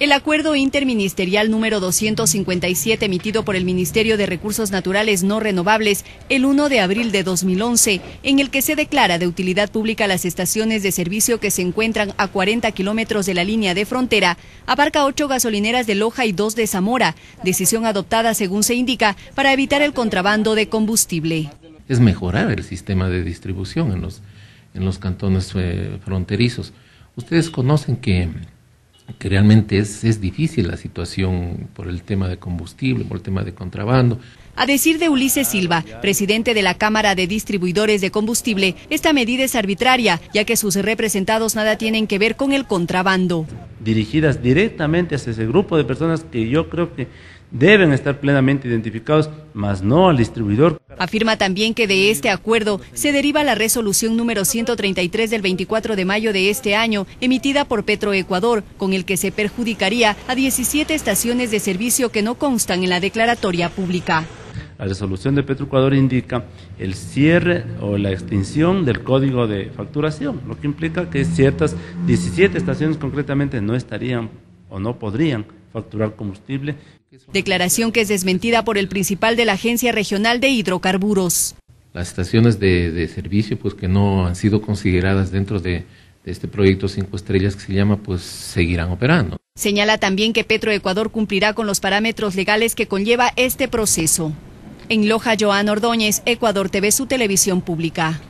El acuerdo interministerial número 257 emitido por el Ministerio de Recursos Naturales No Renovables el 1 de abril de 2011, en el que se declara de utilidad pública las estaciones de servicio que se encuentran a 40 kilómetros de la línea de frontera, abarca ocho gasolineras de Loja y dos de Zamora, decisión adoptada, según se indica, para evitar el contrabando de combustible. Es mejorar el sistema de distribución en los, en los cantones eh, fronterizos. Ustedes conocen que que realmente es, es difícil la situación por el tema de combustible, por el tema de contrabando. A decir de Ulises Silva, presidente de la Cámara de Distribuidores de Combustible, esta medida es arbitraria, ya que sus representados nada tienen que ver con el contrabando dirigidas directamente hacia ese grupo de personas que yo creo que deben estar plenamente identificados, mas no al distribuidor. Afirma también que de este acuerdo se deriva la resolución número 133 del 24 de mayo de este año, emitida por Petroecuador, con el que se perjudicaría a 17 estaciones de servicio que no constan en la declaratoria pública. La resolución de Petroecuador indica el cierre o la extinción del código de facturación, lo que implica que ciertas 17 estaciones concretamente no estarían o no podrían facturar combustible. Declaración que es desmentida por el principal de la Agencia Regional de Hidrocarburos. Las estaciones de, servicio pues que no han sido consideradas dentro de, de este proyecto cinco estrellas que se llama pues seguirán operando. Señala también que Petroecuador cumplirá con los parámetros legales que conlleva este proceso. En Loja, Joan Ordóñez, Ecuador TV, su televisión pública.